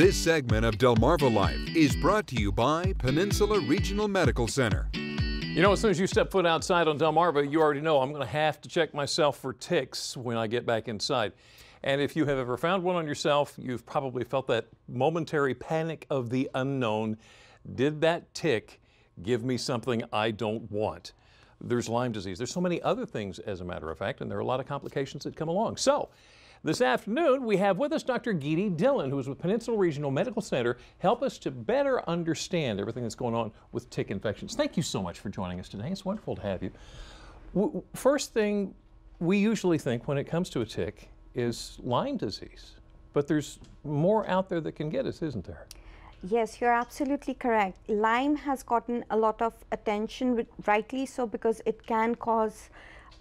This segment of Delmarva Life is brought to you by Peninsula Regional Medical Center. You know, as soon as you step foot outside on Delmarva, you already know I'm going to have to check myself for ticks when I get back inside. And if you have ever found one on yourself, you've probably felt that momentary panic of the unknown. Did that tick give me something I don't want? There's Lyme disease. There's so many other things, as a matter of fact, and there are a lot of complications that come along. So, this afternoon, we have with us Dr. Gidi Dillon, who is with Peninsula Regional Medical Center, help us to better understand everything that's going on with tick infections. Thank you so much for joining us today. It's wonderful to have you. W first thing we usually think when it comes to a tick is Lyme disease, but there's more out there that can get us, isn't there? Yes, you're absolutely correct. Lyme has gotten a lot of attention, rightly so, because it can cause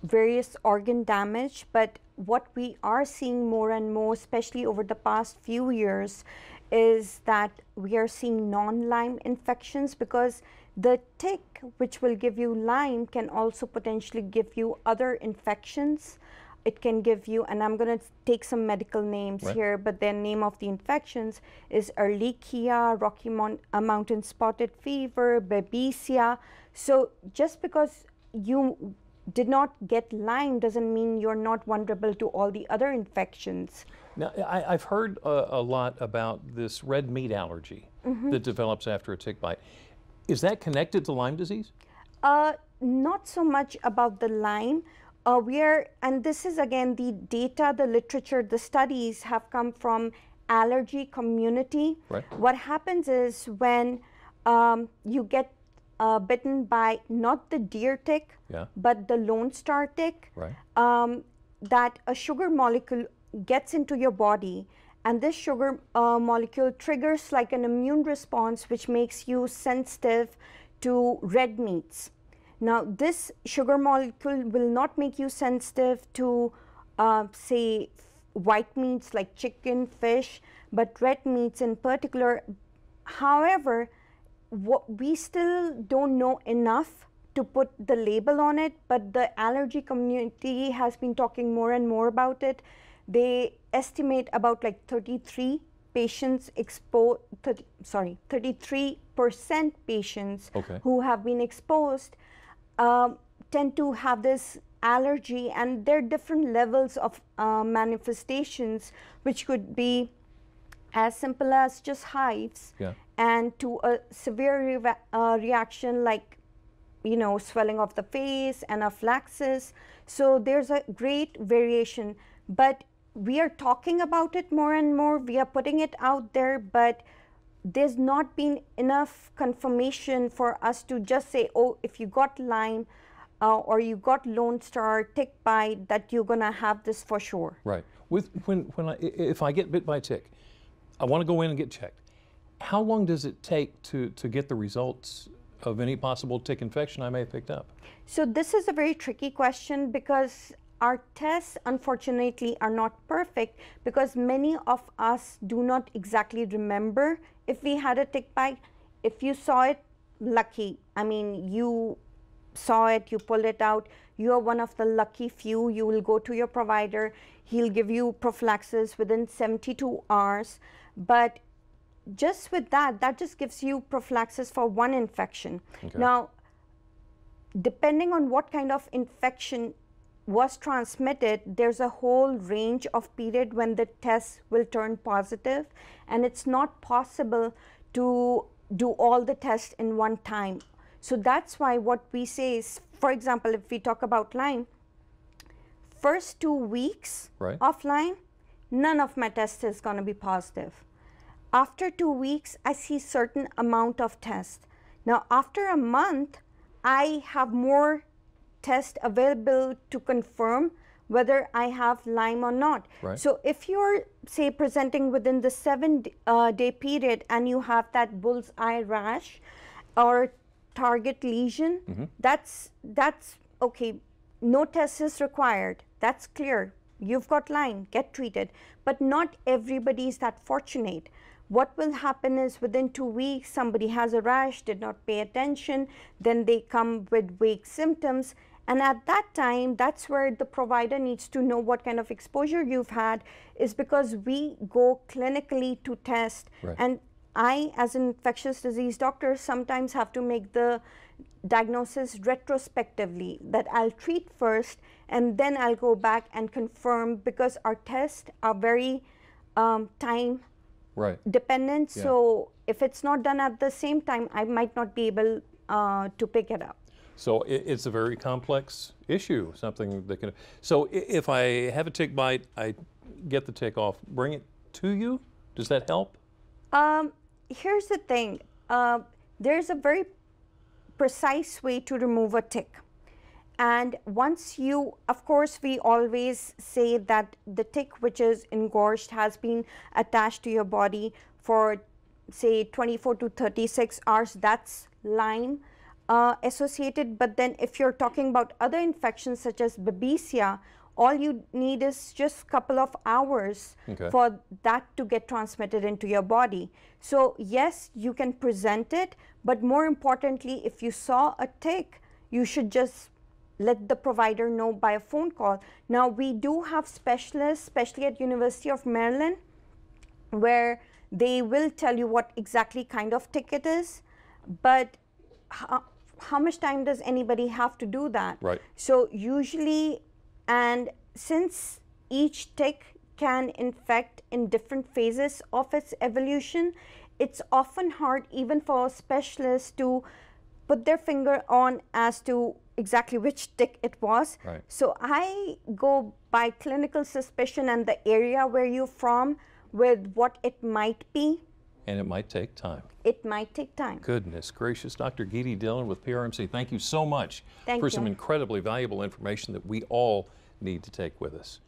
various organ damage, but what we are seeing more and more, especially over the past few years, is that we are seeing non-Lyme infections because the tick, which will give you Lyme, can also potentially give you other infections. It can give you, and I'm going to take some medical names right. here, but the name of the infections is Ehrlichia, Rocky Mon uh, Mountain Spotted Fever, Babesia. So just because you did not get Lyme doesn't mean you're not vulnerable to all the other infections. Now, I, have heard uh, a, lot about this red meat allergy mm -hmm. that develops after a tick bite. Is that connected to Lyme disease? Uh, not so much about the Lyme. Uh, we are, and this is again the data, the literature, the studies have come from allergy community. Right. What happens is when um, you get uh, bitten by not the deer tick, yeah. but the Lone Star tick. Right. Um, that a sugar molecule gets into your body, and this sugar uh, molecule triggers like an immune response, which makes you sensitive to red meats. Now, this sugar molecule will not make you sensitive to, uh, say, white meats like chicken, fish, but red meats in particular. However, what we still don't know enough to put the label on it, but the allergy community has been talking more and more about it. They estimate about like 33 patients exposed, sorry, 33% patients okay. who have been exposed um, tend to have this allergy and there are different levels of uh, manifestations which could be as simple as just hives yeah and to a severe re uh, reaction like you know swelling of the face anaphylaxis so there's a great variation but we are talking about it more and more we are putting it out there but there's not been enough confirmation for us to just say oh if you got lyme uh, or you got lone star tick bite that you're going to have this for sure right with when when I, if i get bit by a tick i want to go in and get checked how long does it take to, to get the results of any possible tick infection I may have picked up? So this is a very tricky question because our tests unfortunately are not perfect because many of us do not exactly remember if we had a tick bite. If you saw it, lucky. I mean, you saw it, you pulled it out, you are one of the lucky few. You will go to your provider, he'll give you prophylaxis within 72 hours. But just with that, that just gives you prophylaxis for one infection. Okay. Now, depending on what kind of infection was transmitted, there's a whole range of period when the test will turn positive, and it's not possible to do all the tests in one time. So that's why what we say is, for example, if we talk about Lyme, first two weeks right. of Lyme, none of my test is going to be positive. After two weeks, I see certain amount of tests. Now, after a month, I have more tests available to confirm whether I have Lyme or not. Right. So if you're, say, presenting within the seven-day uh, period and you have that bull's eye rash or target lesion, mm -hmm. that's, that's okay, no test is required. That's clear. You've got Lyme, get treated. But not everybody is that fortunate what will happen is within two weeks, somebody has a rash, did not pay attention, then they come with vague symptoms. And at that time, that's where the provider needs to know what kind of exposure you've had, is because we go clinically to test. Right. And I, as an infectious disease doctor, sometimes have to make the diagnosis retrospectively that I'll treat first and then I'll go back and confirm because our tests are very um, time right. dependent. Yeah. So if it's not done at the same time, I might not be able uh, to pick it up. So it, it's a very complex issue, something that can, so if I have a tick bite, I get the tick off, bring it to you? Does that help? Um, here's the thing. Uh, there's a very precise way to remove a tick. And once you, of course, we always say that the tick which is engorged has been attached to your body for say 24 to 36 hours, that's Lyme uh, associated. But then if you're talking about other infections such as Babesia, all you need is just couple of hours okay. for that to get transmitted into your body. So yes, you can present it, but more importantly, if you saw a tick, you should just let the provider know by a phone call. Now we do have specialists, especially at University of Maryland, where they will tell you what exactly kind of ticket is, but how, how much time does anybody have to do that? Right. So usually, and since each tick can infect in different phases of its evolution, it's often hard even for specialists to put their finger on as to exactly which tick it was. Right. So I go by clinical suspicion and the area where you're from with what it might be. And it might take time. It might take time. Goodness gracious. Dr. Gidi Dillon with PRMC, thank you so much thank for you. some incredibly valuable information that we all need to take with us.